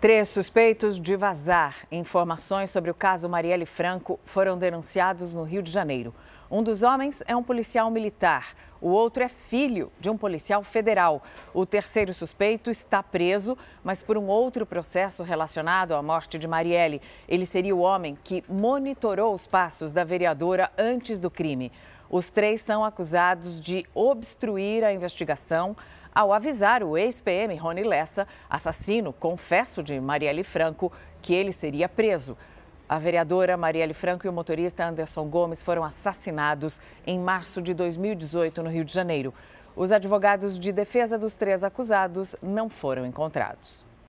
Três suspeitos de vazar informações sobre o caso Marielle Franco foram denunciados no Rio de Janeiro. Um dos homens é um policial militar, o outro é filho de um policial federal. O terceiro suspeito está preso, mas por um outro processo relacionado à morte de Marielle. Ele seria o homem que monitorou os passos da vereadora antes do crime. Os três são acusados de obstruir a investigação ao avisar o ex-PM Rony Lessa, assassino confesso de Marielle Franco, que ele seria preso. A vereadora Marielle Franco e o motorista Anderson Gomes foram assassinados em março de 2018 no Rio de Janeiro. Os advogados de defesa dos três acusados não foram encontrados.